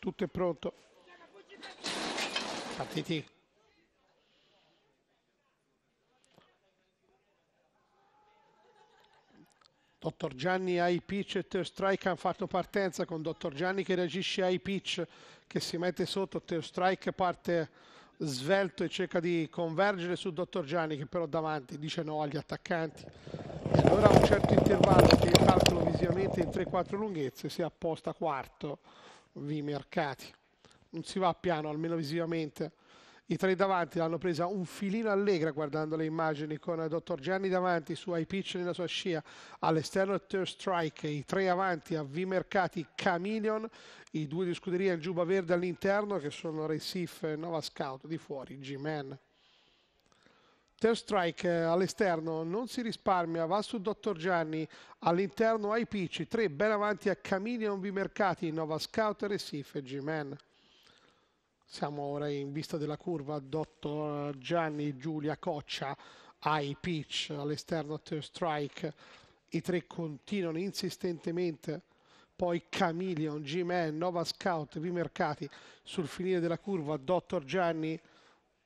tutto è pronto. Partiti. Dottor Gianni ai pitch e third strike hanno fatto partenza con Dottor Gianni che reagisce ai pitch che si mette sotto, third strike parte svelto e cerca di convergere su Dottor Gianni che però davanti dice no agli attaccanti. E allora a un certo intervallo che calcolo visivamente in 3-4 lunghezze si apposta quarto i mercati. Non si va piano, almeno visivamente. I tre davanti l'hanno presa un filino allegra guardando le immagini con il Dottor Gianni davanti su high pitch nella sua scia, all'esterno Third Strike, i tre avanti a V Mercati Chameleon, i due di scuderia in giuba verde all'interno che sono Recife e Nova Scout di fuori, G-Man. Ter Strike eh, all'esterno non si risparmia, va su Dottor Gianni, all'interno ai Picci, tre ben avanti a Caminion Vimercati, Nova Scout, Recife, G-Man. Siamo ora in vista della curva, Dottor Gianni, Giulia, Coccia, ai Pitch, all'esterno Ter Strike, i tre continuano insistentemente poi Camillion, G-Man, Nova Scout, Vimercati sul finire della curva, Dottor Gianni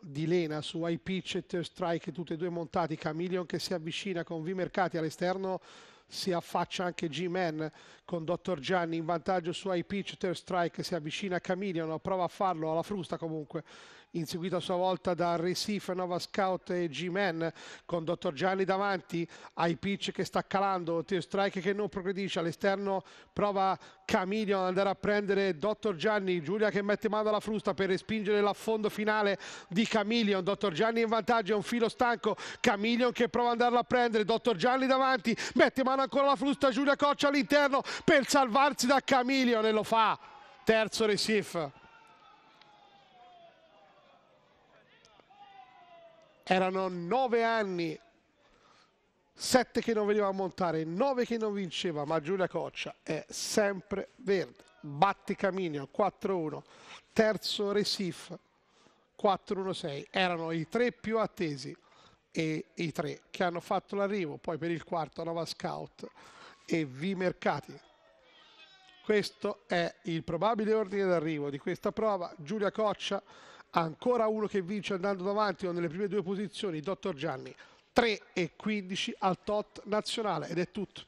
di Lena su high pitch e third strike tutti e due montati Camillion che si avvicina con V Mercati all'esterno si affaccia anche G-Man con Dottor Gianni in vantaggio su high pitch, third strike, si avvicina a Camillion, prova a farlo alla frusta comunque, inseguito a sua volta da Recife, Nova Scout e G-Man con Dottor Gianni davanti, high pitch che sta calando, third strike che non progredisce, all'esterno prova Camillion ad andare a prendere Dottor Gianni, Giulia che mette mano alla frusta per respingere l'affondo finale di Camillion, Dottor Gianni in vantaggio, è un filo stanco, Camillion che prova ad andarlo a prendere, Dottor Gianni davanti, mette mano settimana ancora la frusta Giulia Coccia all'interno per salvarsi da Camilio e lo fa. Terzo Recif Erano nove anni, sette che non veniva a montare, nove che non vinceva, ma Giulia Coccia è sempre verde. batte Camilio 4-1, terzo Recif 4-1-6. Erano i tre più attesi e i tre che hanno fatto l'arrivo, poi per il quarto Nova Scout e V Mercati. Questo è il probabile ordine d'arrivo di questa prova. Giulia Coccia, ancora uno che vince andando davanti o nelle prime due posizioni, Dottor Gianni, 3 e 15 al tot nazionale ed è tutto.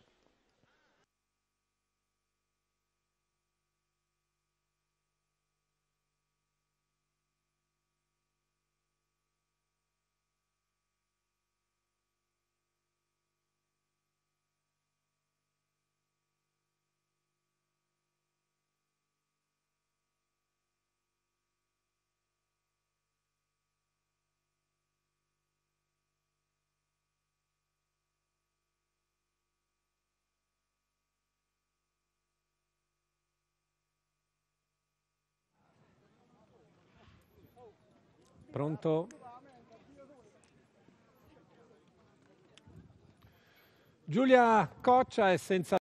Pronto? Giulia Coccia è senza